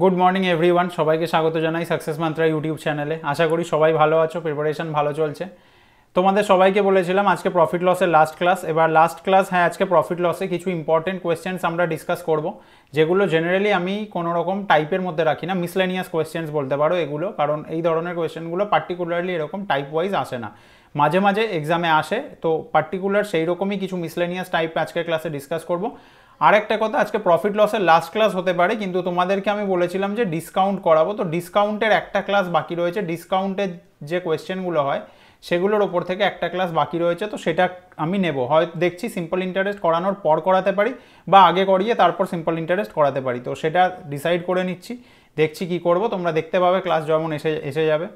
Good morning everyone সবাইকে স্বাগত জানাই সাকসেস মান্ত্রা ইউটিউব চ্যানেলে আশা করি সবাই ভালো আছো প্রিপারেশন ভালো চলছে তোমাদের সবাইকে বলেছিলাম আজকে প্রফিট লসের লাস্ট ক্লাস এবার লাস্ট ক্লাস হ্যাঁ আজকে প্রফিট লসে কিছু ইম্পর্টেন্ট কোয়েশ্চেন্স আমরা ডিসকাস করব যেগুলো জেনারেলি আমি কোনো রকম টাইপের মধ্যে রাখি না মিসলেনিয়াস কোয়েশ্চেন্স বলতে পারো এগুলো কারণ এই ধরনের কোয়েশ্চেনগুলো পার্টিকুলারলি এরকম টাইপ ওয়াইজ আসে না মাঝে মাঝে এক্সামে আসে তো পার্টিকুলার সেই রকমই কিছু মিসলেনিয়াস টাইপ আজকের ক্লাসে ডিসকাস করব আর একটা কথা আজকে প্রফিট লসের লাস্ট ক্লাস হতে পারে কিন্তু তোমাদেরকে আমি বলেছিলাম যে ডিসকাউন্ট করাবো তো ডিসকাউন্টের একটা ক্লাস বাকি রয়েছে ডিসকাউন্টের যে কোয়েশ্চেনগুলো হয় সেগুলোর ওপর থেকে একটা ক্লাস বাকি রয়েছে তো সেটা আমি নেব হয় দেখছি সিম্পল ইন্টারেস্ট করানোর পর করাতে পারি বা আগে করিয়ে তারপর সিম্পল ইন্টারেস্ট করাতে পারি তো সেটা ডিসাইড করে নিচ্ছি দেখছি কি করব তোমরা দেখতে পাবে ক্লাস যেমন এসে এসে যাবে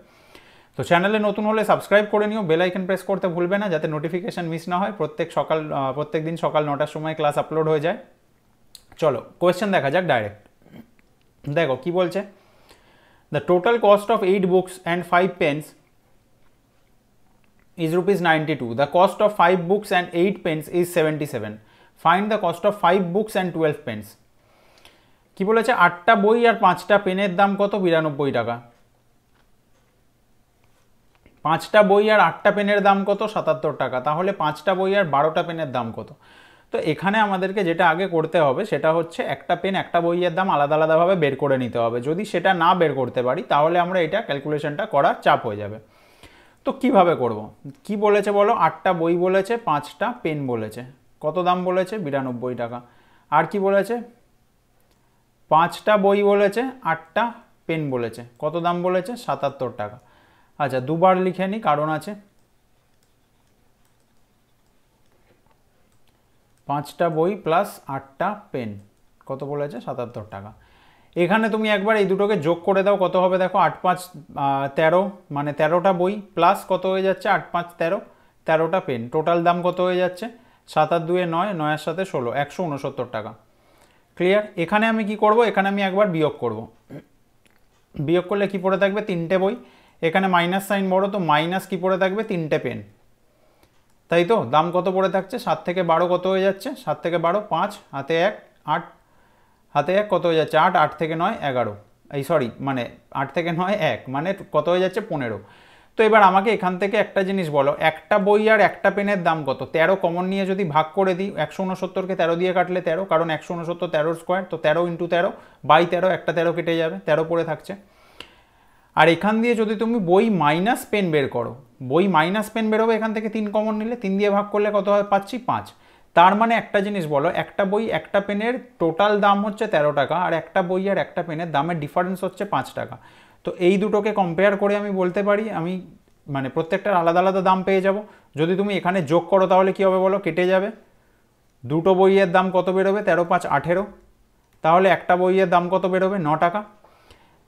তো চ্যানেলে নতুন হলে সাবস্ক্রাইব করে নিও বেল আইকন প্রেস করতে ভুলবে না যাতে নোটিফিকেশান মিস না হয় প্রত্যেক সকাল প্রত্যেক দিন সকাল নটার সময় ক্লাস আপলোড হয়ে যায় চলো কোয়েশ্চেন দেখা যাক ডাইরেক্ট দেখো কি বলছে the total cost of eight books and five pens is is to the cost of five books and eight pens pens seventy seven find the cost of five books and twelve pens কি বলেছে আটটা বই আর পাঁচটা পেনের দাম কত বিরানব্বই টাকা পাঁচটা বই আর আটটা পেনের দাম কত সাতাত্তর টাকা তাহলে পাঁচটা বই আর বারোটা পেনের দাম কত তো এখানে আমাদেরকে যেটা আগে করতে হবে সেটা হচ্ছে একটা পেন একটা বইয়ের দাম আলাদা আলাদাভাবে বের করে নিতে হবে যদি সেটা না বের করতে পারি তাহলে আমরা এটা ক্যালকুলেশনটা করার চাপ হয়ে যাবে তো কিভাবে করব। কি বলেছে বলো আটটা বই বলেছে পাঁচটা পেন বলেছে কত দাম বলেছে বিরানব্বই টাকা আর কি বলেছে পাঁচটা বই বলেছে আটটা পেন বলেছে কত দাম বলেছে সাতাত্তর টাকা আচ্ছা দুবার লিখে নি কারণ আছে পাঁচটা বই প্লাস আটটা পেন কত বলেছে সাতাত্তর টাকা এখানে তুমি একবার এই দুটোকে যোগ করে দাও কত হবে দেখো আট পাঁচ তেরো মানে তেরোটা বই প্লাস কত হয়ে যাচ্ছে আট পাঁচ তেরো তেরোটা পেন টোটাল দাম কত হয়ে যাচ্ছে সাত আর দুয়ে নয় নয়ের সাথে ষোলো একশো উনসত্তর টাকা ক্লিয়ার এখানে আমি কি করব এখানে আমি একবার বিয়োগ করব বিয়োগ করলে কি পড়ে থাকবে তিনটে বই এখানে মাইনাস সাইন বড় তো মাইনাস কি পড়ে থাকবে তিনটে পেন তাই তো দাম কত পড়ে থাকছে সাত থেকে বারো কত হয়ে যাচ্ছে সাত থেকে বারো পাঁচ হাতে এক আট হাতে এক কত হয়ে যাচ্ছে আট আট থেকে নয় এগারো এই সরি মানে আট থেকে নয় এক মানে কত হয়ে যাচ্ছে পনেরো তো এবার আমাকে এখান থেকে একটা জিনিস বলো একটা বই আর একটা পেনের দাম কত তেরো কমন নিয়ে যদি ভাগ করে দিই একশো উনসত্তরকে তেরো দিয়ে কাটলে তেরো কারণ একশো উনসত্তর তেরোর স্কোয়ার তো তেরো ইন্টু তেরো বাই তেরো একটা তেরো কেটে যাবে তেরো পড়ে থাকছে আর এখান দিয়ে যদি তুমি বই মাইনাস পেন বের করো বই মাইনাস পেন বেরোবে এখান থেকে তিন কমন নিলে তিন দিয়ে ভাগ করলে কত হয় পাচ্ছি পাঁচ তার মানে একটা জিনিস বলো একটা বই একটা পেনের টোটাল দাম হচ্ছে তেরো টাকা আর একটা বই আর একটা পেনের দামের ডিফারেন্স হচ্ছে পাঁচ টাকা তো এই দুটোকে কম্পেয়ার করে আমি বলতে পারি আমি মানে প্রত্যেকটার আলাদা আলাদা দাম পেয়ে যাব যদি তুমি এখানে যোগ করো তাহলে কী হবে বলো কেটে যাবে দুটো বইয়ের দাম কত বেরোবে তেরো পাঁচ আঠেরো তাহলে একটা বইয়ের দাম কত বেরোবে ন টাকা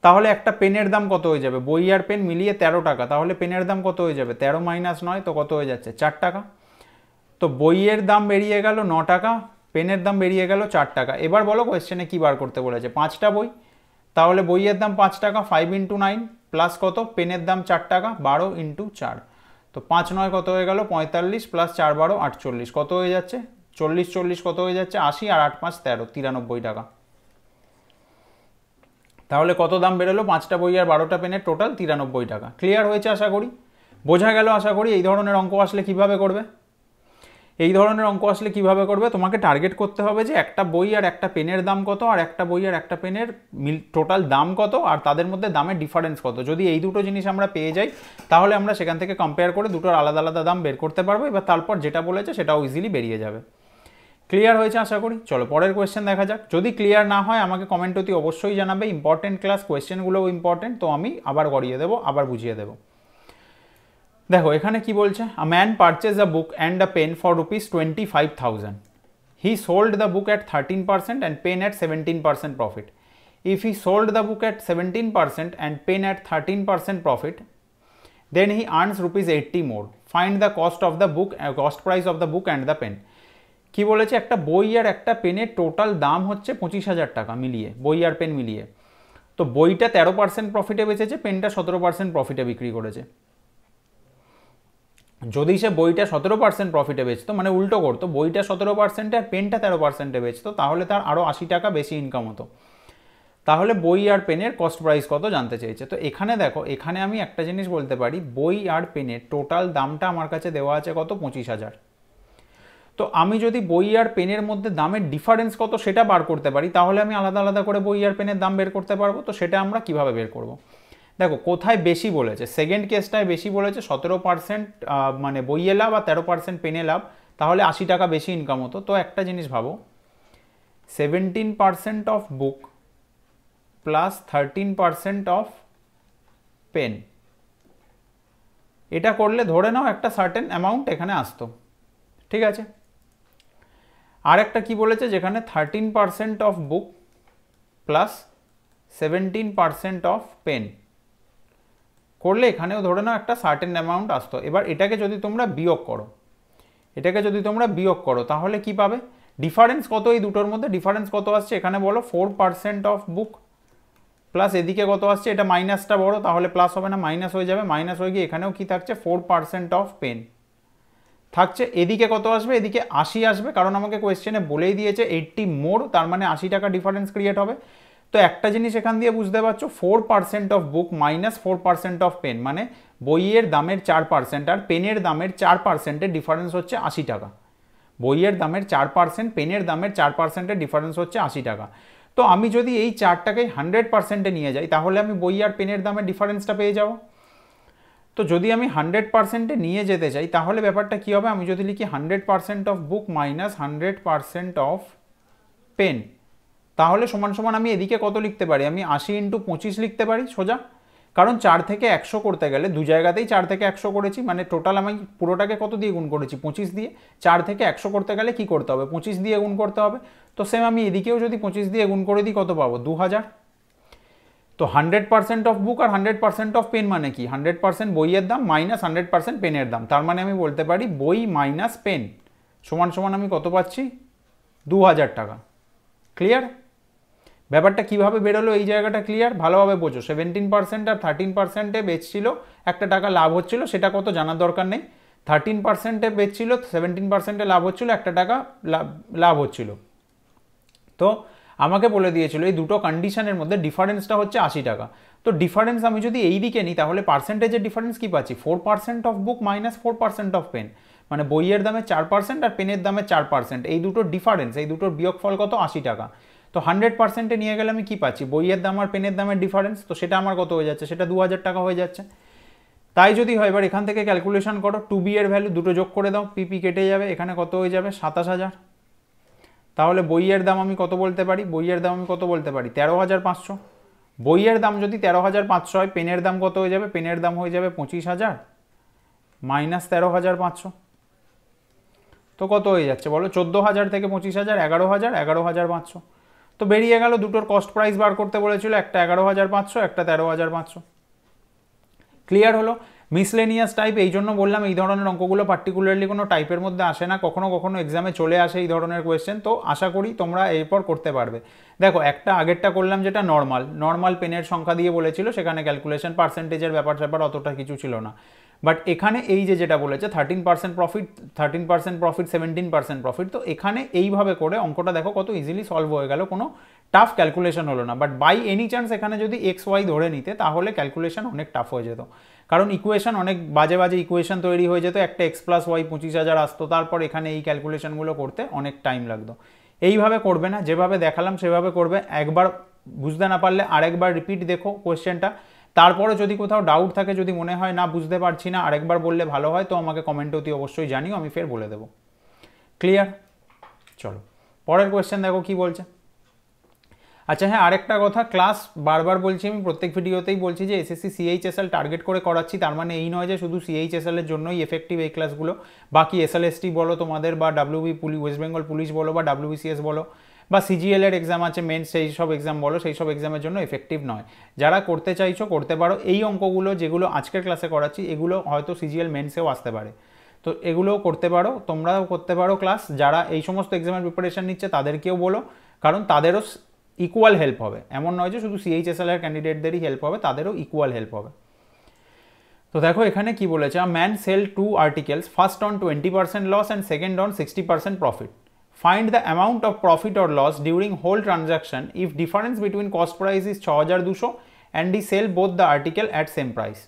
তাহলে একটা পেনের দাম কত হয়ে যাবে বই আর পেন মিলিয়ে তেরো টাকা তাহলে পেনের দাম কত হয়ে যাবে তেরো মাইনাস নয় তো কত হয়ে যাচ্ছে চার টাকা তো বইয়ের দাম বেরিয়ে গেল ন টাকা পেনের দাম বেরিয়ে গেল চার টাকা এবার বলো কোয়েশ্চেনে কী বার করতে বলেছে পাঁচটা বই তাহলে বইয়ের দাম পাঁচ টাকা ফাইভ ইন্টু নাইন প্লাস কত পেনের দাম চার টাকা বারো ইন্টু চার তো পাঁচ নয় কত হয়ে গেল পঁয়তাল্লিশ প্লাস চার বারো আটচল্লিশ কত হয়ে যাচ্ছে চল্লিশ চল্লিশ কত হয়ে যাচ্ছে আশি আর আট পাঁচ তেরো তিরানব্বই টাকা তাহলে কত দাম বেরোলো পাঁচটা বই আর বারোটা পেনের টোটাল তিরানব্বই টাকা ক্লিয়ার হয়েছে আশা করি বোঝা গেল আশা করি এই ধরনের অঙ্ক আসলে কিভাবে করবে এই ধরনের অঙ্ক আসলে কিভাবে করবে তোমাকে টার্গেট করতে হবে যে একটা বই আর একটা পেনের দাম কত আর একটা বই আর একটা পেনের মিল টোটাল দাম কত আর তাদের মধ্যে দামের ডিফারেন্স কত যদি এই দুটো জিনিস আমরা পেয়ে যাই তাহলে আমরা সেখান থেকে কম্পেয়ার করে দুটোর আলাদা আলাদা দাম বের করতে পারবো এবার তারপর যেটা বলেছে সেটাও ইজিলি বেরিয়ে যাবে ক্লিয়ার হয়েছে আশা করি চলো পরের কোয়েশ্চেন দেখা যাক যদি ক্লিয়ার না হয় আমাকে কমেন্ট অতি অবশ্যই জানাবে ইম্পর্টেন্ট ক্লাস কোয়েশ্চেনগুলোও ইম্পর্টেন্ট তো আমি আবার গড়িয়ে দেবো আবার বুঝিয়ে দেবো দেখো এখানে কি বলছে a man purchase a book and a pen for rupees twenty five thousand he sold the book at thirteen percent and pen at seventeen percent profit if he sold the book at seventeen percent and pen at thirteen percent profit then he earns rupees eighty more find the cost of the book cost price of the book and the pen কি বলেছে একটা বই আর একটা পেনের total দাম হচ্ছে পঁচিশ হাজার টাকা মিলিয়ে বই আর পেন মিলিয়ে তো বইটা তেরো পার্সেন্ট প্রফিটে বেচেছে পেনটা সতেরো পার্সেন্ট প্রফিটে বিক্রি করেছে যদি সে বইটা সতেরো পার্সেন্ট প্রফিটে বেচতো মানে উল্টো করতো বইটা সতেরো পার্সেন্টে আর পেনটা তেরো পার্সেন্টে বেচতো তাহলে তার আরও আশি টাকা বেশি ইনকাম হতো তাহলে বই আর পেনের কস্ট প্রাইস কত জানতে চেয়েছে তো এখানে দেখো এখানে আমি একটা জিনিস বলতে পারি বই আর পেনের টোটাল দামটা আমার কাছে দেওয়া আছে কত পঁচিশ হাজার তো আমি যদি বই আর পেনের মধ্যে দামের ডিফারেন্স কত সেটা বার করতে পারি তাহলে আমি আলাদা আলাদা করে বই আর পেনের দাম বের করতে পারবো তো সেটা আমরা কিভাবে বের করব। দেখো কোথায় বেশি বলেছে সেকেন্ড কেসটায় বেশি বলেছে সতেরো পার্সেন্ট মানে বইয়ে লাভ আর তেরো পার্সেন্ট পেনে লাভ তাহলে আশি টাকা বেশি ইনকাম হতো তো একটা জিনিস ভাবো seventeen percent of book plus thirteen percent of pen এটা করলে ধরে নাও একটা সার্টেন অ্যামাউন্ট এখানে আসতো ঠিক আছে আর একটা কী বলেছে যেখানে thirteen percent of book plus seventeen percent of pen করলে এখানেও ধরে নাও একটা সার্টেন অ্যামাউন্ট আসতো এবার এটাকে যদি তোমরা বিয়োগ করো এটাকে যদি তোমরা বিয়োগ করো তাহলে কি পাবে ডিফারেন্স কত এই দুটোর মধ্যে ডিফারেন্স কত আসছে এখানে বলো four percent of book plus এদিকে কত আসছে এটা মাইনাসটা বড় তাহলে প্লাস হবে না মাইনাস হয়ে যাবে মাইনাস হয়ে গিয়ে এখানেও কি থাকছে ফোর পার্সেন্ট অফ পেন থাকছে এদিকে কত আসবে এদিকে আশি আসবে কারণ আমাকে কোয়েশ্চেনে বলেই দিয়েছে এইটটি মোর তার মানে আশি টাকা ডিফারেন্স ক্রিয়েট হবে তো একটা জিনিস এখান দিয়ে বুঝতে পারছো four percent of book minus four percent of pen মানে বইয়ের দামের চার পার্সেন্ট আর পেনের দামের চার পার্সেন্টের ডিফারেন্স হচ্ছে আশি টাকা বইয়ের দামের চার পার্সেন্ট পেনের দামের চার পার্সেন্টের ডিফারেন্স হচ্ছে আশি টাকা তো আমি যদি এই চারটাকে হান্ড্রেড পার্সেন্টে নিয়ে যাই তাহলে আমি বই আর পেনের দামের ডিফারেন্সটা পেয়ে যাবো তো যদি আমি হান্ড্রেড পার্সেন্টে নিয়ে যেতে চাই তাহলে ব্যাপারটা কী হবে আমি যদি লিখি hundred percent of book minus hundred percent of pen তাহলে সমান সমান আমি এদিকে কত লিখতে পারি আমি আশি ইন্টু পঁচিশ লিখতে পারি সোজা কারণ চার থেকে একশো করতে গেলে দু জায়গাতেই চার থেকে একশো করেছি মানে টোটাল আমি পুরোটাকে কত দিয়ে গুণ করেছি পঁচিশ দিয়ে চার থেকে একশো করতে গেলে কি করতে হবে পঁচিশ দিয়ে গুণ করতে হবে তো সেম আমি এদিকেও যদি পঁচিশ দিয়ে গুণ করে দিই কত পাবো দু হাজার তো হান্ড্রেড পার্সেন্ট অফ বুক আর হান্ড্রেড পার্সেন্ট অফ পেন মানে কি হান্ড্রেড পার্সেন্ট বইয়ের দাম মাইনাস হান্ড্রেড পার্সেন্ট পেনের দাম তার মানে আমি বলতে পারি বই মাইনাস পেন সমান সমান আমি কত পাচ্ছি দু হাজার টাকা ক্লিয়ার ব্যাপারটা কিভাবে বেরোলো এই জায়গাটা ক্লিয়ার ভালোভাবে বোঝো সেভেন্টিন পার্সেন্ট আর থার্টিন পার্সেন্টে বেচছিল একটা টাকা লাভ হচ্ছিল সেটা কত জানার দরকার নেই থার্টিন পার্সেন্টে বেচছিল সেভেন্টিন পার্সেন্টে লাভ হচ্ছিল একটা টাকা লাভ হচ্ছিল তো আমাকে বলে দিয়েছিল এই দুটো কন্ডিশনের মধ্যে ডিফারেন্সটা হচ্ছে আশি টাকা তো ডিফারেন্স আমি যদি এই দিকে নিই তাহলে পার্সেন্টেজের ডিফারেন্স কী পাচ্ছি four percent of book minus four percent of pen মানে বইয়ের দামে চার পার্সেন্ট আর পেনের দামে চার পার্সেন্ট এই দুটোর ডিফারেন্স এই দুটোর বিয়োগফল কত আশি টাকা তো হান্ড্রেড পার্সেন্টে নিয়ে গেলে আমি কী পাচ্ছি বইয়ের দাম আর পেনের দামের ডিফারেন্স তো সেটা আমার কত হয়ে যাচ্ছে সেটা দু হাজার টাকা হয়ে যাচ্ছে তাই যদি হয় এবার এখান থেকে ক্যালকুলেশন করো টু বি এর ভ্যালু দুটো যোগ করে দাও পিপি কেটে যাবে এখানে কত হয়ে যাবে সাতাশ হাজার তাহলে বইয়ের দাম আমি কত বলতে পারি বইয়ের দাম আমি কত বলতে পারি তেরো হাজার পাঁচশো বইয়ের দাম যদি তেরো হাজার পাঁচশো হয় পেনের দাম কত হয়ে যাবে পেনের দাম হয়ে যাবে পঁচিশ হাজার মাইনাস তেরো হাজার পাঁচশো তো কত হয়ে যাচ্ছে বলো চোদ্দো হাজার থেকে পঁচিশ হাজার এগারো হাজার এগারো হাজার পাঁচশো তো বেরিয়ে গেল দুটোর কস্ট প্রাইস বার করতে বলেছিল একটা এগারো হাজার পাঁচশো একটা তেরো হাজার পাঁচশো ক্লিয়ার হলো মিসলেনিয়াস টাইপ এই জন্য বললাম এই ধরনের অঙ্কগুলো পার্টিকুলারলি কোনো টাইপের মধ্যে আসে না কখনো কখনো এক্সামে চলে আসে এই ধরনের কোয়েশ্চেন তো আশা করি তোমরা এরপর করতে পারবে দেখো একটা আগেরটা করলাম যেটা নর্মাল নর্মাল পেনের সংখ্যা দিয়ে বলেছিল সেখানে ক্যালকুলেশন পার্সেন্টেজের ব্যাপার স্যাপার অতটা কিছু ছিল না বাট এখানে এই যে যেটা বলেছে thirteen percent profit thirteen percent profit seventeen percent profit তো এখানে এইভাবে করে অঙ্কটা দেখো কত ইজিলি সলভ হয়ে গেল কোনো টাফ ক্যালকুলেশন হলো না বাট বাই এনি চান্স এখানে যদি এক্স ওয়াই ধরে নিতে তাহলে ক্যালকুলেশন অনেক টাফ হয়ে যেত কারণ ইকুয়েশন অনেক বাজে বাজে ইকুয়েশন তৈরি হয়ে যেত একটা এক্স প্লাস ওয়াই পঁচিশ হাজার আসতো তারপর এখানে এই ক্যালকুলেশনগুলো করতে অনেক টাইম লাগতো এইভাবে করবে না যেভাবে দেখালাম সেভাবে করবে একবার বুঝতে না পারলে আরেকবার রিপিট দেখো কোয়েশ্চেনটা তারপরে যদি কোথাও ডাউট থাকে যদি মনে হয় না বুঝতে পারছি না আরেকবার বললে ভালো হয় তো আমাকে কমেন্টও অতি অবশ্যই জানিও আমি ফের বলে দেবো ক্লিয়ার চলো পরের কোয়েশ্চেন দেখো কি বলছে আচ্ছা হ্যাঁ আরেকটা কথা ক্লাস বারবার বলছি আমি প্রত্যেক ভিডিওতেই বলছি যে এসএসসি সিএইচএসএল টার্গেট করে করাচ্ছি তার মানে এই নয় যে শুধু সিএইচএসএলের জন্যই এফেক্টিভ এই ক্লাসগুলো বাকি এসএলএসটি বলো তোমাদের বা WB police West Bengal police বলো বা ডাব্লিউবিসিএস বলো বা সিজিএলের এক্সাম আছে মেন সেই সব এক্সাম বলো সেই সব এক্সামের জন্য এফেক্টিভ নয় যারা করতে চাইছো করতে পারো এই অঙ্কগুলো যেগুলো আজকের ক্লাসে করাচ্ছি এগুলো হয়তো সিজিএল মেন্সেও আসতে পারে তো এগুলোও করতে পারো তোমরাও করতে পারো ক্লাস যারা এই সমস্ত এক্সামের প্রিপারেশান নিচ্ছে তাদেরকেও বলো কারণ তাদেরও ইকুয়াল হেল্প হবে এমন নয় যে শুধু সিএইচএসএলআর ক্যান্ডিডেটদেরই হেল্প হবে তাদেরও ইকুয়াল হেল্প হবে তো দেখো এখানে কি বলেছে man sell two articles first on twenty percent loss and second on sixty percent profit find the amount of profit or loss during whole transaction if difference between cost price is ছ হাজার দুশো and the sell both the article at same price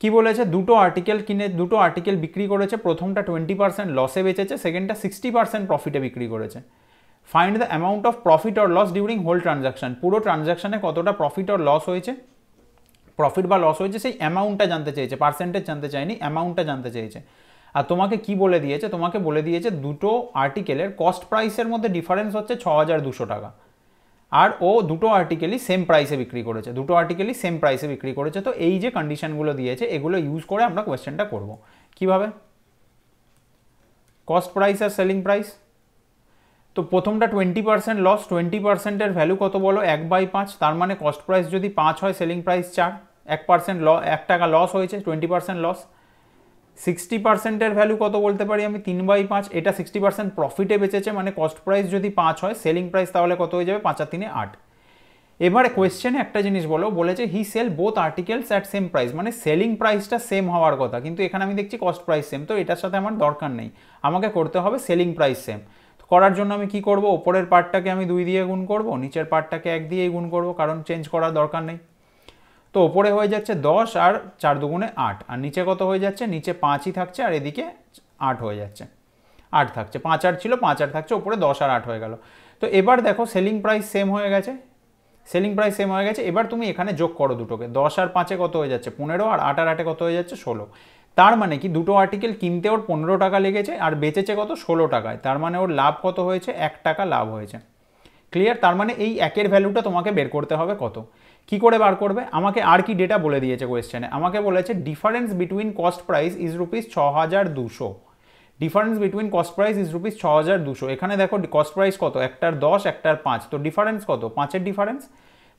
কি বলেছে দুটো article কিনে দুটো article বিক্রি করেছে প্রথমটা টোয়েন্টি পার্সেন্ট লসে বেচেছে সেকেন্ডটা সিক্সটি পার্সেন্ট প্রফিটে বিক্রি করেছে find the amount of profit or loss during whole transaction পুরো ট্রানজাকশানে কতটা প্রফিট অর লস হয়েছে প্রফিট বা লস হয়েছে সেই অ্যামাউন্টটা জানতে চেয়েছে পার্সেন্টেজ জানতে চায়নি অ্যামাউন্টটা জানতে চেয়েছে আর তোমাকে কি বলে দিয়েছে তোমাকে বলে দিয়েছে দুটো আর্টিকেলের কস্ট প্রাইসের মধ্যে ডিফারেন্স হচ্ছে ছ হাজার দুশো টাকা আর ও দুটো আর্টিকেলই সেম প্রাইসে বিক্রি করেছে দুটো আর্টিকেলই সেম প্রাইসে বিক্রি করেছে তো এই যে কন্ডিশনগুলো দিয়েছে এগুলো ইউজ করে আমরা কোয়েশ্চেনটা করবো কীভাবে কস্ট প্রাইস আর সেলিং প্রাইস তো প্রথমটা টোয়েন্টি পার্সেন্ট লস টোয়েন্টি পার্সেন্টের ভ্যালু কত বলো এক বাই পাঁচ তার মানে কস্ট প্রাইস যদি পাঁচ হয় সেলিং প্রাইস চার এক পার্সেন্ট ল এক টাকা লস হয়েছে টোয়েন্টি পার্সেন্ট লস সিক্সটি পার্সেন্টের ভ্যালু কত বলতে পারি আমি তিন বাই পাঁচ এটা সিক্সটি পার্সেন্ট প্রফিটে বেঁচেছে মানে কস্ট প্রাইস যদি পাঁচ হয় সেলিং প্রাইস তাহলে কত হয়ে যাবে পাঁচ তিনে আট এবারে কোয়েশ্চেনে একটা জিনিস বলো বলেছে he sell both articles at same price মানে সেলিং প্রাইসটা সেম হওয়ার কথা কিন্তু এখানে আমি দেখছি কস্ট প্রাইস সেম তো এটার সাথে আমার দরকার নেই আমাকে করতে হবে সেলিং প্রাইস সেম করার জন্য আমি কি করব ওপরের পার্টটাকে আমি দুই দিয়ে গুণ করব নিচের পার্টটাকে এক দিয়েই গুণ করব কারণ চেঞ্জ করার দরকার নেই তো ওপরে হয়ে যাচ্ছে দশ আর চার দুগুণে আট আর নিচে কত হয়ে যাচ্ছে নিচে পাঁচই থাকছে আর এদিকে আট হয়ে যাচ্ছে আট থাকছে পাঁচ আর ছিল পাঁচ আর থাকছে ওপরে দশ আর আট হয়ে গেল তো এবার দেখো সেলিং প্রাইস সেম হয়ে গেছে সেলিং প্রাইস সেম হয়ে গেছে এবার তুমি এখানে যোগ করো দুটোকে দশ আর পাঁচে কত হয়ে যাচ্ছে পনেরো আর আট আর আটে কত হয়ে যাচ্ছে ষোলো তার মানে কি দুটো আর্টিকেল কিনতে ওর পনেরো টাকা লেগেছে আর বেচেছে কত ষোলো টাকায় তার মানে ওর লাভ কত হয়েছে এক টাকা লাভ হয়েছে ক্লিয়ার তার মানে এই একের ভ্যালুটা তোমাকে বের করতে হবে কত কি করে বার করবে আমাকে আর কি ডেটা বলে দিয়েছে কোয়েশ্চেনে আমাকে বলেছে difference between cost price is rupees ছ হাজার দুশো difference between cost price is rupees ছ হাজার দুশো এখানে দেখো কস্ট প্রাইস কত একটার দশ একটার পাঁচ তো ডিফারেন্স কত পাঁচের ডিফারেন্স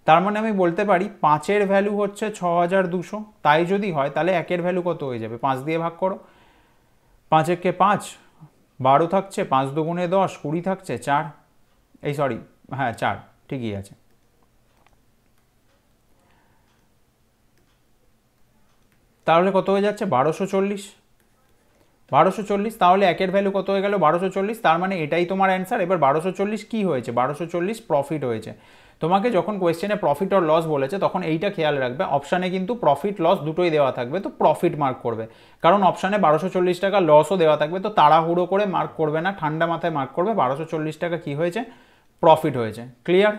তার মানে আমি বলতে পারি পাঁচের ভ্যালু হচ্ছে ছ হাজার দুশো তাই যদি হয় তাহলে একের ভ্যালু কত হয়ে যাবে পাঁচ দিয়ে ভাগ করো পাঁচ একে পাঁচ বারো থাকছে পাঁচ দুগুণে দশ কুড়ি থাকছে চার এই সরি হ্যাঁ চার ঠিকই আছে তাহলে কত হয়ে যাচ্ছে বারোশো চল্লিশ বারোশো চল্লিশ তাহলে একের ভ্যালু কত হয়ে গেল বারোশো চল্লিশ তার মানে এটাই তোমার অ্যান্সার এবার বারোশো চল্লিশ কী হয়েছে বারোশো চল্লিশ প্রফিট হয়েছে তোমাকে যখন কোয়েশ্চেনে প্রফিট অর লস বলেছে তখন এইটা খেয়াল রাখবে অপশানে কিন্তু প্রফিট লস দুটোই দেওয়া থাকবে তো প্রফিট মার্ক করবে কারণ অপশানে বারোশো চল্লিশ টাকা লসও দেওয়া থাকবে তো তাড়াহুড়ো করে মার্ক করবে না ঠান্ডা মাথায় মার্ক করবে বারোশো চল্লিশ টাকা কী হয়েছে প্রফিট হয়েছে ক্লিয়ার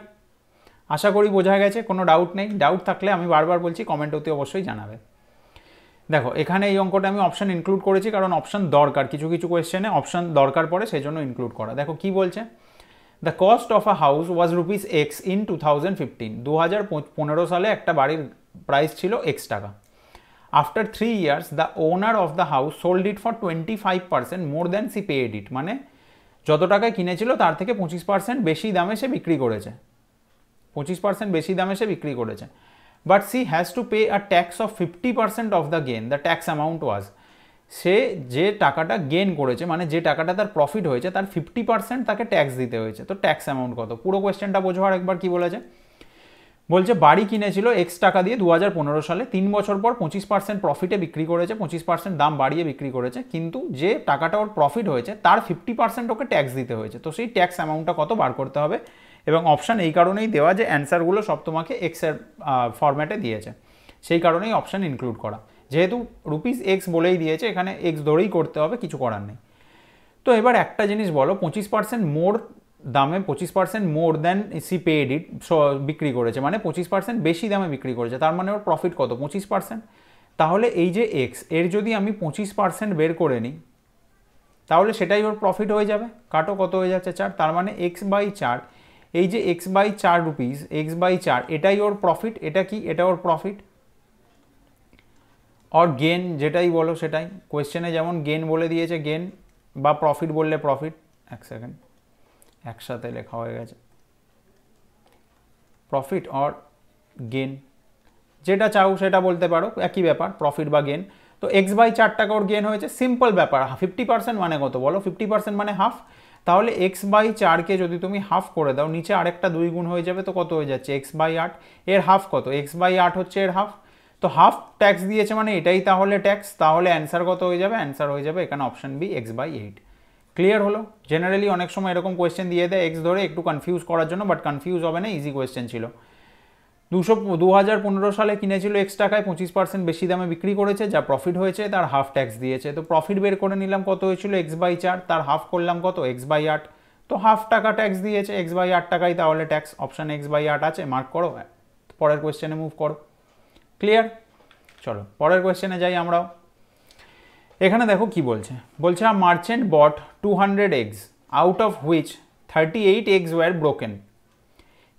আশা করি বোঝা গেছে কোনো ডাউট নেই ডাউট থাকলে আমি বারবার বলছি কমেন্ট অতি অবশ্যই জানাবে দেখো এখানে এই অঙ্কটা আমি অপশান ইনক্লুড করেছি কারণ অপশান দরকার কিছু কিছু কোয়েশ্চেনে অপশান দরকার পড়ে সেই জন্য ইনক্লুড করা দেখো কি বলছে the cost of a house was rupees X in two thousand fifteen দু হাজার পনেরো সালে একটা বাড়ির প্রাইস ছিল এক্স টাকা after three years the owner of the house sold it for twenty five percent more than she paid it মানে যত টাকায় কিনেছিল তার থেকে পঁচিশ পার্সেন্ট বেশি দামে সে বিক্রি করেছে পঁচিশ পার্সেন্ট বেশি দামে সে বিক্রি করেছে but she has to pay a tax of fifty percent of the gain the tax amount was সে যে টাকাটা গেন করেছে মানে যে টাকাটা তার প্রফিট হয়েছে তার ফিফটি পার্সেন্ট তাকে ট্যাক্স দিতে হয়েছে তো ট্যাক্স অ্যামাউন্ট কত পুরো কোয়েশ্চেনটা আর একবার কি বলেছে বলছে বাড়ি কিনেছিল এক্স টাকা দিয়ে দু সালে তিন বছর পর পঁচিশ পার্সেন্ট প্রফিটে বিক্রি করেছে পঁচিশ পার্সেন্ট দাম বাড়িয়ে বিক্রি করেছে কিন্তু যে টাকাটা ওর প্রফিট হয়েছে তার ফিফটি পার্সেন্ট ওকে ট্যাক্স দিতে হয়েছে তো সেই ট্যাক্স অ্যামাউন্টটা কত বার করতে হবে এবং অপশান এই কারণেই দেওয়া যে অ্যান্সারগুলো সব তোমাকে এক্সের ফরম্যাটে দিয়েছে সেই কারণেই অপশান ইনক্লুড করা যেহেতু রুপিস এক্স বলেই দিয়েছে এখানে এক্স ধরেই করতে হবে কিছু করার নেই তো এবার একটা জিনিস বলো পঁচিশ পার্সেন্ট মোর দামে পঁচিশ percent more than she paid it বিক্রি করেছে মানে পঁচিশ পার্সেন্ট বেশি দামে বিক্রি করেছে তার মানে ওর প্রফিট কত পঁচিশ পার্সেন্ট তাহলে এই যে এক্স এর যদি আমি পঁচিশ পার্সেন্ট বের করে নিই তাহলে সেটাই ওর প্রফিট হয়ে যাবে কাটো কত হয়ে যাচ্ছে চার তার মানে এক্স বাই চার এই যে এক্স বাই চার রুপিস এক্স বাই চার এটাই ওর প্রফিট এটা কি এটা ওর প্রফিট অর গেন যেটাই বলো সেটাই কোয়েশ্চেনে যেমন গেন বলে দিয়েছে গেন বা প্রফিট বললে প্রফিট এক সেকেন্ড একসাথে লেখা হয়ে গেছে প্রফিট অর গেন যেটা চাও সেটা বলতে পারো একই ব্যাপার প্রফিট বা গেন তো এক্স বাই চার টাকা ওর গেন হয়েছে সিম্পল ব্যাপার ফিফটি পার্সেন্ট মানে কত বলো ফিফটি পার্সেন্ট মানে হাফ তাহলে এক্স বাই চারকে যদি তুমি হাফ করে দাও নিচে আরেকটা দুই গুণ হয়ে যাবে তো কত হয়ে যাচ্ছে এক্স বাই আট এর হাফ কত এক্স বাই আট হচ্ছে এর হাফ তো হাফ ট্যাক্স দিয়েছে মানে এটাই তাহলে ট্যাক্স তাহলে অ্যান্সার কত হয়ে যাবে অ্যান্সার হয়ে যাবে এখানে option B X by eight clear হলো জেনারেলি অনেক সময় এরকম কোয়েশ্চেন দিয়ে দেয় এক্স ধরে একটু কনফিউজ করার জন্য বাট কনফিউজ হবে না ইজি কোয়েশ্চেন ছিল দুশো দু পনেরো সালে কিনেছিল এক্স টাকায় পঁচিশ পার্সেন্ট বেশি দামে বিক্রি করেছে যা প্রফিট হয়েছে তার হাফ ট্যাক্স দিয়েছে তো প্রফিট বের করে নিলাম কত হয়েছিল এক্স বাই চার তার হাফ করলাম কত এক্স বাই আট তো হাফ টাকা ট্যাক্স দিয়েছে এক্স বাই আট টাকাই তাহলে ট্যাক্স অপশান এক্স বাই আট আছে মার্ক করো হ্যাঁ। পরের কোয়েশ্চেনে মুভ করো ক্লিয়ার চলো পরের কোয়েশ্চেনে যাই আমরাও এখানে দেখো কি বলছে বলছে a merchant bought two hundred eggs out of which thirty eight eggs were broken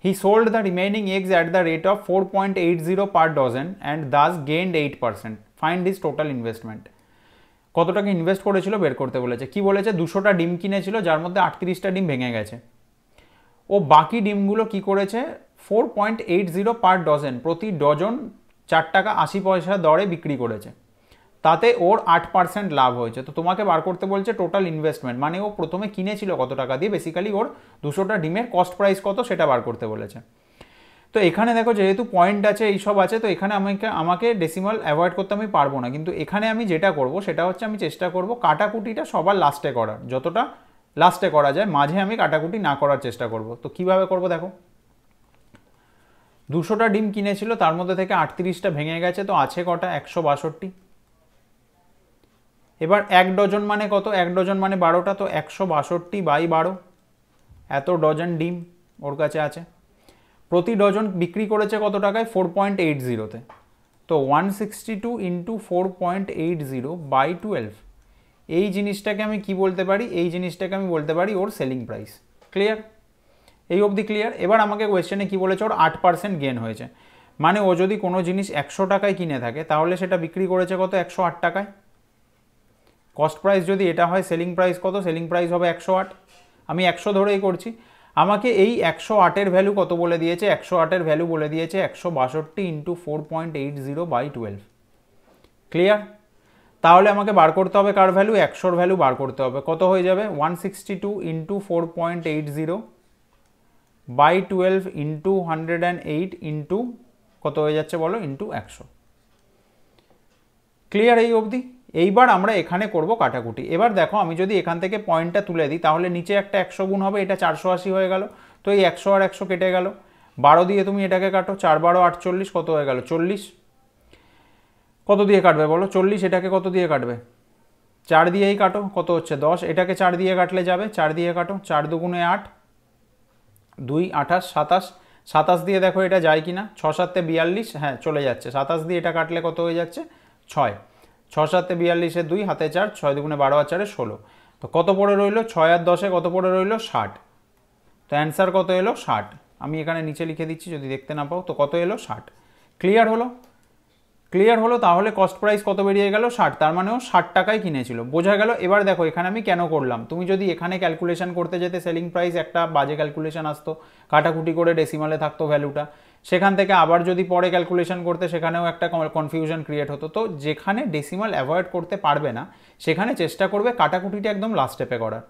he sold the remaining eggs at the rate of four point eight zero per dozen and thus gained eight percent find his total investment কত টাকা invest করেছিল বের করতে বলেছে কি বলেছে দুশোটা ডিম কিনেছিল যার মধ্যে আটত্রিশটা ডিম ভেঙে গেছে ও বাকি ডিমগুলো কি করেছে four point eight zero per dozen প্রতি ডজন চার টাকা আশি পয়সা দরে বিক্রি করেছে তাতে ওর আট পার্সেন্ট লাভ হয়েছে তো তোমাকে বার করতে বলছে টোটাল ইনভেস্টমেন্ট মানে ও প্রথমে কিনেছিল কত টাকা দিয়ে বেসিক্যালি ওর দুশোটা ডিমের কস্ট প্রাইস কত সেটা বার করতে বলেছে তো এখানে দেখো যেহেতু পয়েন্ট আছে এইসব আছে তো এখানে আমাকে আমাকে ডেসিমাল অ্যাভয়েড করতে আমি পারবো না কিন্তু এখানে আমি যেটা করব সেটা হচ্ছে আমি চেষ্টা করব কাটাকুটিটা সবার লাস্টে করার যতটা লাস্টে করা যায় মাঝে আমি কাটাকুটি না করার চেষ্টা করব তো কিভাবে করব দেখো দুশোটা ডিম কিনেছিল তার মধ্যে থেকে আটত্রিশটা ভেঙে গেছে তো আছে কটা একশো বাষট্টি এবার এক ডজন মানে কত এক ডজন মানে বারোটা তো একশো বাষট্টি বাই বারো এত ডজন ডিম ওর কাছে আছে প্রতি ডজন বিক্রি করেছে কত টাকায় ফোর পয়েন্ট এইট জিরোতে তো one sixty two into four point eight zero by twelve এই জিনিসটাকে আমি কি বলতে পারি এই জিনিসটাকে আমি বলতে পারি ওর সেলিং প্রাইস ক্লিয়ার এই অবধি ক্লিয়ার এবার আমাকে কোয়েশ্চেনে কী বলেছে ওর আট পার্সেন্ট গেন হয়েছে মানে ও যদি কোনো জিনিস একশো টাকায় কিনে থাকে তাহলে সেটা বিক্রি করেছে কত একশো আট টাকায় কস্ট প্রাইস যদি এটা হয় সেলিং প্রাইস কত সেলিং প্রাইস হবে একশো আট আমি একশো ধরেই করছি আমাকে এই একশো আটের ভ্যালু কত বলে দিয়েছে একশো আটের ভ্যালু বলে দিয়েছে একশো বাষট্টি into four point eight zero by twelve clear তাহলে আমাকে বার করতে হবে কার ভ্যালু একশোর ভ্যালু বার করতে হবে কত হয়ে যাবে one sixty two into four point eight zero by twelve into hundred and eight into কত হয়ে যাচ্ছে বলো ইন্টু একশো ক্লিয়ার এই অবধি এইবার আমরা এখানে করব কাটাকুটি এবার দেখো আমি যদি এখান থেকে পয়েন্টটা তুলে দিই তাহলে নিচে একটা একশো গুণ হবে এটা চারশো আশি হয়ে গেল তো এই একশো আর একশো কেটে গেল বারো দিয়ে তুমি এটাকে কাটো চার বারো আটচল্লিশ কত হয়ে গেল চল্লিশ কত দিয়ে কাটবে বলো চল্লিশ এটাকে কত দিয়ে কাটবে চার দিয়েই কাটো কত হচ্ছে দশ এটাকে চার দিয়ে কাটলে যাবে চার দিয়ে কাটো চার দুগুণে আট দুই আঠাশ সাতাশ সাতাশ দিয়ে দেখো এটা যায় কি না ছ সাতে বিয়াল্লিশ হ্যাঁ চলে যাচ্ছে সাতাশ দিয়ে এটা কাটলে কত হয়ে যাচ্ছে ছয় ছ সাতে বিয়াল্লিশে দুই হাতে চার ছয় দুগুণে বারো আর চারে ষোলো তো কত পড়ে রইলো ছয় আর দশে কত পড়ে রইলো ষাট তো অ্যান্সার কত এলো ষাট আমি এখানে নিচে লিখে দিচ্ছি যদি দেখতে না পাও তো কত এলো ষাট ক্লিয়ার হলো ক্লিয়ার হলো তাহলে কস্ট প্রাইস কত বেরিয়ে গেল ষাট তার মানেও ষাট টাকায় কিনেছিল বোঝা গেল এবার দেখো এখানে আমি কেন করলাম তুমি যদি এখানে ক্যালকুলেশন করতে যেতে সেলিং প্রাইস একটা বাজে ক্যালকুলেশন আসতো কাটাকুটি করে ডেসিমালে থাকতো ভ্যালুটা সেখান থেকে আবার যদি পরে ক্যালকুলেশন করতে সেখানেও একটা কনফিউশন ক্রিয়েট হতো তো যেখানে ডেসিমাল অ্যাভয়েড করতে পারবে না সেখানে চেষ্টা করবে কাটাকুটিটা একদম লাস্ট স্টেপে করার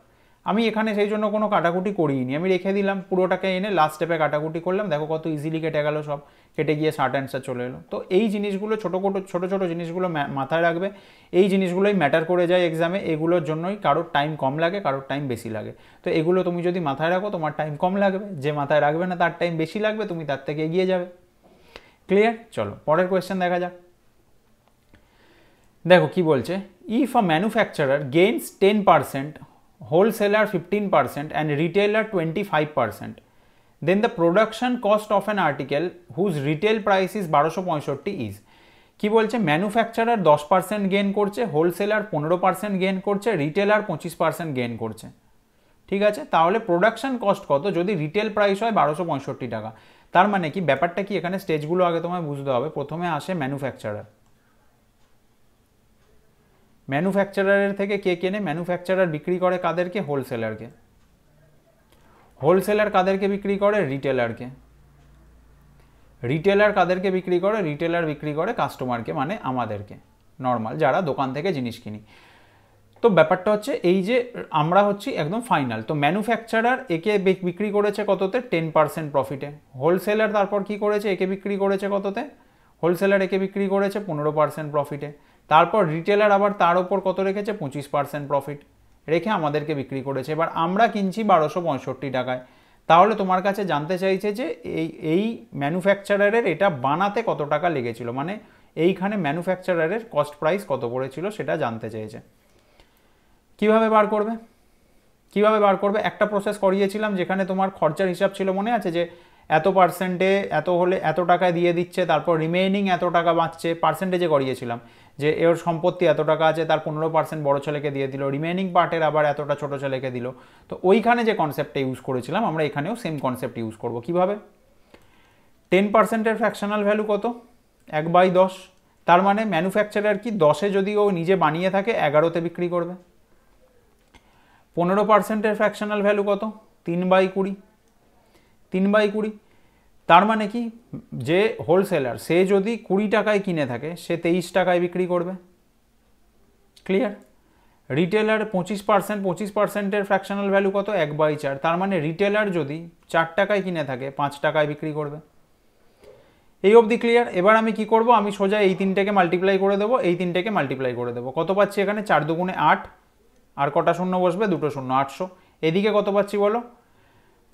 আমি এখানে সেই জন্য কোনো কাটাকুটি করিনি আমি রেখে দিলাম পুরোটাকে এনে লাস্ট স্টেপে কাটাকুটি করলাম দেখো কত ইজিলি কেটে গেল সব কেটে গিয়ে শার্ট অ্যান্সার চলে এলো তো এই জিনিসগুলো ছোটো ছোটো ছোটো জিনিসগুলো মাথায় রাখবে এই জিনিসগুলোই ম্যাটার করে যায় এক্সামে এগুলোর জন্যই কারোর টাইম কম লাগে কারোর টাইম বেশি লাগে তো এগুলো তুমি যদি মাথায় রাখো তোমার টাইম কম লাগবে যে মাথায় রাখবে না তার টাইম বেশি লাগবে তুমি তার থেকে এগিয়ে যাবে ক্লিয়ার চলো পরের কোয়েশ্চেন দেখা যাক দেখো কি বলছে if a manufacturer gains ten percent wholesaler 15% and retailer 25%. Then the production cost of an article whose retail price is 1265 is কি বলছে ম্যানুফ্যাকচারার দশ পার্সেন্ট গেন করছে হোলসেলার পনেরো পার্সেন্ট গেন করছে রিটেলার পঁচিশ পার্সেন্ট গেন করছে ঠিক আছে তাহলে প্রোডাকশন কস্ট কত যদি রিটেল প্রাইস হয় বারোশো পঁয়ষট্টি টাকা তার মানে কি ব্যাপারটা কি এখানে স্টেজগুলো আগে তোমায় বুঝতে হবে প্রথমে আসে ম্যানুফ্যাকচারার ম্যানুফ্যাকচারারের থেকে কে কেনে ম্যানুফ্যাকচারার বিক্রি করে কাদেরকে হোলসেলারকে হোলসেলার কাদেরকে বিক্রি করে রিটেলারকে রিটেলার কাদেরকে বিক্রি করে রিটেলার বিক্রি করে কাস্টমারকে মানে আমাদেরকে নর্মাল যারা দোকান থেকে জিনিস কিনি তো ব্যাপারটা হচ্ছে এই যে আমরা হচ্ছি একদম ফাইনাল তো ম্যানুফ্যাকচারার একে বিক্রি করেছে কততে টেন পার্সেন্ট প্রফিটে হোলসেলার তারপর কি করেছে একে বিক্রি করেছে কততে হোলসেলার একে বিক্রি করেছে পনেরো পার্সেন্ট প্রফিটে তারপর রিটেলার আবার তার ওপর কত রেখেছে পঁচিশ পার্সেন্ট প্রফিট রেখে আমাদেরকে বিক্রি করেছে এবার আমরা কিনছি বারোশো পঁয়ষট্টি টাকায় তাহলে তোমার কাছে জানতে চাইছে যে এই এই ম্যানুফ্যাকচারারের এটা বানাতে কত টাকা লেগেছিল মানে এইখানে ম্যানুফ্যাকচারারের কস্ট প্রাইস কত পড়েছিল সেটা জানতে চেয়েছে কিভাবে বার করবে কিভাবে বার করবে একটা প্রসেস করিয়েছিলাম যেখানে তোমার খরচার হিসাব ছিল মনে আছে যে এত পার্সেন্টে এত হলে এত টাকা দিয়ে দিচ্ছে তারপর রিমেইনিং এত টাকা বাঁচছে পার্সেন্টেজে করিয়েছিলাম যে এর সম্পত্তি এত টাকা আছে তার পনেরো পার্সেন্ট বড়ো ছেলেকে দিয়ে দিল রিমেনিং পার্টের আবার এতটা ছোটো ছেলেকে দিল তো ওইখানে যে কনসেপ্টটা ইউজ করেছিলাম আমরা এখানেও সেম কনসেপ্ট ইউজ করব কিভাবে টেন পার্সেন্টের ফ্র্যাকশনাল ভ্যালু কত এক বাই দশ তার মানে ম্যানুফ্যাকচারার কি দশে যদি ও নিজে বানিয়ে থাকে এগারোতে বিক্রি করবে পনেরো পার্সেন্টের ফ্র্যাকশনাল ভ্যালু কত তিন বাই কুড়ি তিন বাই কুড়ি তার মানে কি যে হোলসেলার সে যদি কুড়ি টাকায় কিনে থাকে সে তেইশ টাকায় বিক্রি করবে ক্লিয়ার রিটেলার পঁচিশ পার্সেন্ট পঁচিশ পার্সেন্টের ফ্র্যাকশনাল ভ্যালু কত এক বাই চার তার মানে রিটেলার যদি চার টাকায় কিনে থাকে পাঁচ টাকায় বিক্রি করবে এই অবধি ক্লিয়ার এবার আমি কি করব আমি সোজা এই তিনটেকে মাল্টিপ্লাই করে দেবো এই তিনটেকে মাল্টিপ্লাই করে দেবো কত পাচ্ছি এখানে চার দুগুণে আট আর কটা শূন্য বসবে দুটো শূন্য আটশো এদিকে কত পাচ্ছি বলো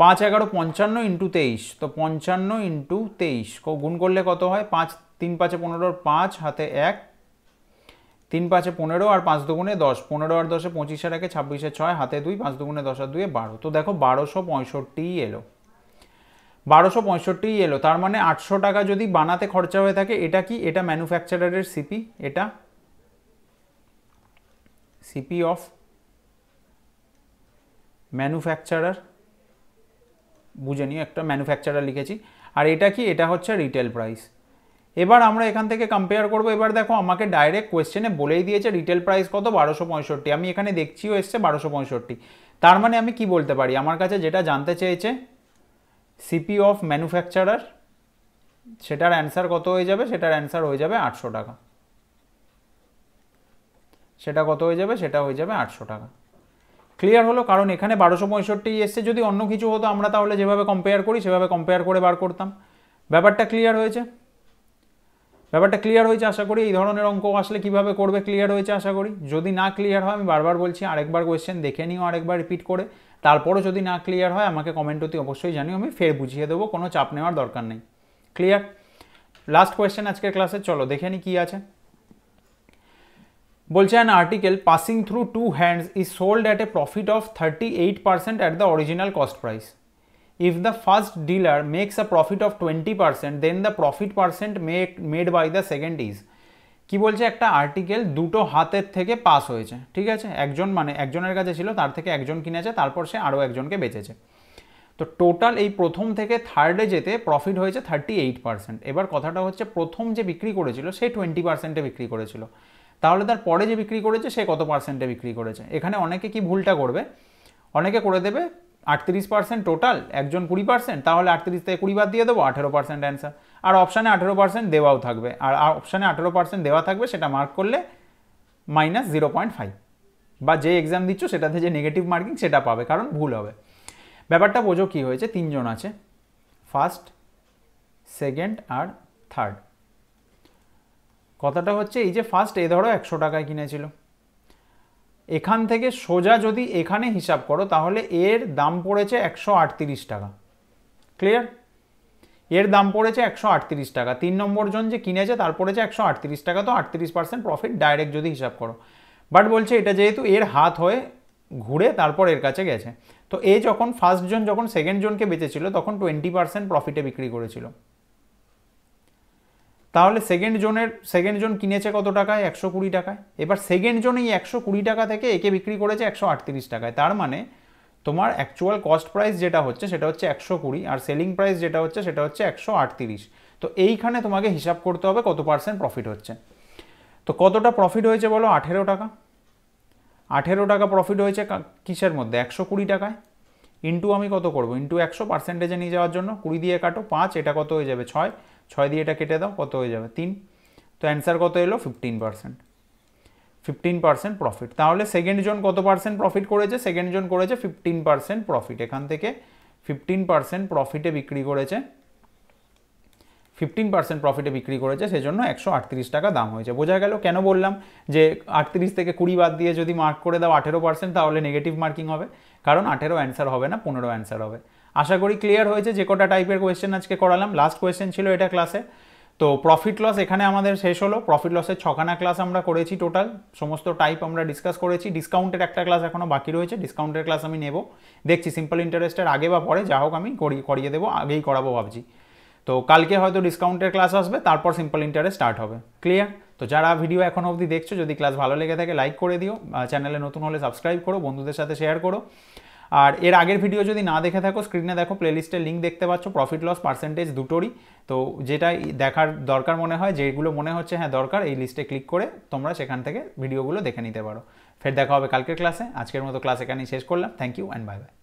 পাঁচ এগারো পঞ্চান্ন ইন্টু তেইশ তো পঞ্চান্ন ইন্টু তেইশ গুণ করলে কত হয় পাঁচ তিন পাঁচে পনেরোর পাঁচ হাতে এক তিন পাঁচে পনেরো আর পাঁচ দুগুণে দশ পনেরো আর দশে পঁচিশে একে ছাব্বিশে ছয় হাতে দুই পাঁচ দুগুণে দশ আর দুয়ে বারো তো দেখো বারোশো পঁয়ষট্টিই এলো বারোশো পঁয়ষট্টিই এলো তার মানে আটশো টাকা যদি বানাতে খরচা হয়ে থাকে এটা কি এটা ম্যানুফ্যাকচারারের সিপি এটা সিপি অফ ম্যানুফ্যাকচারার বুঝে নিও একটা ম্যানুফ্যাকচারার লিখেছি আর এটা কি এটা হচ্ছে রিটেল প্রাইস এবার আমরা এখান থেকে কম্পেয়ার করব এবার দেখো আমাকে ডাইরেক্ট কোয়েশ্চেনে বলেই দিয়েছে রিটেল প্রাইস কত বারোশো পঁয়ষট্টি আমি এখানে দেখছিও এসছে বারোশো পঁয়ষট্টি তার মানে আমি কি বলতে পারি আমার কাছে যেটা জানতে চেয়েছে সিপি অফ ম্যানুফ্যাকচারার সেটার অ্যান্সার কত হয়ে যাবে সেটার অ্যান্সার হয়ে যাবে আটশো টাকা সেটা কত হয়ে যাবে সেটা হয়ে যাবে আটশো টাকা ক্লিয়ার হলো কারণ এখানে বারোশো পঁয়ষট্টি এসছে যদি অন্য কিছু হতো আমরা তাহলে যেভাবে কম্পেয়ার করি সেভাবে কম্পেয়ার করে বার করতাম ব্যাপারটা ক্লিয়ার হয়েছে ব্যাপারটা ক্লিয়ার হয়েছে আশা করি এই ধরনের অঙ্ক আসলে কিভাবে করবে ক্লিয়ার হয়েছে আশা করি যদি না ক্লিয়ার হয় আমি বারবার বলছি আরেকবার কোয়েশ্চেন দেখে নিও আরেকবার রিপিট করে তারপরও যদি না ক্লিয়ার হয় আমাকে কমেন্ট অতি অবশ্যই জানিও আমি ফের বুঝিয়ে দেবো কোনো চাপ নেওয়ার দরকার নেই ক্লিয়ার লাস্ট কোয়েশ্চেন আজকের ক্লাসে চলো দেখে নি কী আছে বলছে an article passing through two hands is sold at a profit of thirty eight percent at the original cost price if the first dealer makes a profit of twenty percent then the profit percent make made by the second is কি বলছে একটা article দুটো হাতের থেকে pass হয়েছে ঠিক আছে একজন মানে একজনের কাছে ছিল তার থেকে একজন কিনেছে তারপর সে আরও একজনকে বেচেছে তো টোটাল এই প্রথম থেকে থার্ডে যেতে প্রফিট হয়েছে থার্টি এইট পার্সেন্ট এবার কথাটা হচ্ছে প্রথম যে বিক্রি করেছিল সে টোয়েন্টি পার্সেন্টে বিক্রি করেছিল তাহলে তার পরে যে বিক্রি করেছে সে কত পার্সেন্টে বিক্রি করেছে এখানে অনেকে কি ভুলটা করবে অনেকে করে দেবে আটত্রিশ পার্সেন্ট টোটাল একজন কুড়ি পার্সেন্ট তাহলে আটত্রিশ থেকে কুড়ি বাদ দিয়ে দেবো আঠেরো পার্সেন্ট অ্যান্সার আর অপশানে আঠেরো পার্সেন্ট দেওয়াও থাকবে আর অপশানে আঠেরো পার্সেন্ট দেওয়া থাকবে সেটা মার্ক করলে মাইনাস জিরো পয়েন্ট ফাইভ বা যে এক্সাম দিচ্ছ সেটাতে যে নেগেটিভ মার্কিং সেটা পাবে কারণ ভুল হবে ব্যাপারটা বোঝো কী হয়েছে তিনজন আছে ফার্স্ট সেকেন্ড আর থার্ড কথাটা হচ্ছে এই যে ফার্স্ট এ ধরো একশো টাকায় কিনেছিল এখান থেকে সোজা যদি এখানে হিসাব করো তাহলে এর দাম পড়েছে একশো টাকা ক্লিয়ার এর দাম পড়েছে একশো টাকা তিন নম্বর জন যে কিনেছে তার পড়েছে একশো টাকা তো আটত্রিশ পার্সেন্ট প্রফিট ডাইরেক্ট যদি হিসাব করো বাট বলছে এটা যেহেতু এর হাত হয়ে ঘুরে তারপর এর কাছে গেছে তো এ যখন ফার্স্ট জন যখন সেকেন্ড জনকে বেঁচেছিল তখন টোয়েন্টি পার্সেন্ট প্রফিটে বিক্রি করেছিল তাহলে সেকেন্ড জোনের সেকেন্ড জোন কিনেছে কত টাকায় একশো কুড়ি টাকায় এবার সেকেন্ড জোন এই একশো কুড়ি টাকা থেকে একে বিক্রি করেছে একশো আটত্রিশ টাকায় তার মানে তোমার অ্যাকচুয়াল কস্ট প্রাইস যেটা হচ্ছে সেটা হচ্ছে একশো কুড়ি আর সেলিং প্রাইস যেটা হচ্ছে সেটা হচ্ছে একশো আটত্রিশ তো এইখানে তোমাকে হিসাব করতে হবে কত পার্সেন্ট প্রফিট হচ্ছে তো কতটা প্রফিট হয়েছে বলো আঠেরো টাকা আঠেরো টাকা প্রফিট হয়েছে কিসের মধ্যে একশো কুড়ি টাকায় ইন্টু আমি কত করবো ইন্টু একশো পার্সেন্টেজে নিয়ে যাওয়ার জন্য কুড়ি দিয়ে কাটো পাঁচ এটা কত হয়ে যাবে ছয় ছয় দিয়ে এটা কেটে দাও কত হয়ে যাবে তিন তো অ্যান্সার কত এলো fifteen percent fifteen percent profit তাহলে সেকেন্ড জন কত পার্সেন্ট প্রফিট করেছে সেকেন্ড জন করেছে ফিফটিন পার্সেন্ট প্রফিট এখান থেকে ফিফটিন পার্সেন্ট প্রফিটে বিক্রি করেছে ফিফটিন পার্সেন্ট প্রফিটে বিক্রি করেছে সেজন্য একশো আটত্রিশ টাকা দাম হয়েছে বোঝা গেল কেন বললাম যে আটত্রিশ থেকে কুড়ি বাদ দিয়ে যদি মার্ক করে দাও আঠেরো পার্সেন্ট তাহলে নেগেটিভ মার্কিং হবে কারণ আঠেরো অ্যান্সার হবে না পনেরো অ্যান্সার হবে আশা করি ক্লিয়ার হয়েছে যে কটা টাইপের কোয়েশ্চেন আজকে করালাম লাস্ট কোয়েশ্চেন ছিল এটা ক্লাসে তো প্রফিট লস এখানে আমাদের শেষ হলো প্রফিট লসের ছখানা ক্লাস আমরা করেছি টোটাল সমস্ত টাইপ আমরা ডিসকাস করেছি ডিসকাউন্টের একটা ক্লাস এখনও বাকি রয়েছে ডিসকাউন্টের ক্লাস আমি নেব দেখছি সিম্পল ইন্টারেস্টের আগে বা পরে যা হোক আমি করিয়ে দেবো আগেই করাবো ভাবছি তো কালকে হয়তো ডিসকাউন্টের ক্লাস আসবে তারপর সিম্পল ইন্টারেস্ট স্টার্ট হবে ক্লিয়ার তো যারা ভিডিও এখন অবধি দেখছো যদি ক্লাস ভালো লেগে থাকে লাইক করে দিও চ্যানেলে নতুন হলে সাবস্ক্রাইব করো বন্ধুদের সাথে শেয়ার করো আর এর আগের ভিডিও যদি না দেখে থাকো স্ক্রিনে দেখো প্লেলিস্টের লিঙ্ক দেখতে পাচ্ছ প্রফিট লস পার্সেন্টেজ দুটোরই তো যেটা দেখার দরকার মনে হয় যেগুলো মনে হচ্ছে হ্যাঁ দরকার এই লিস্টে ক্লিক করে তোমরা সেখান থেকে ভিডিওগুলো দেখে নিতে পারো ফের দেখা হবে কালকের ক্লাসে আজকের মতো ক্লাস এখানেই শেষ করলাম thank you and bye by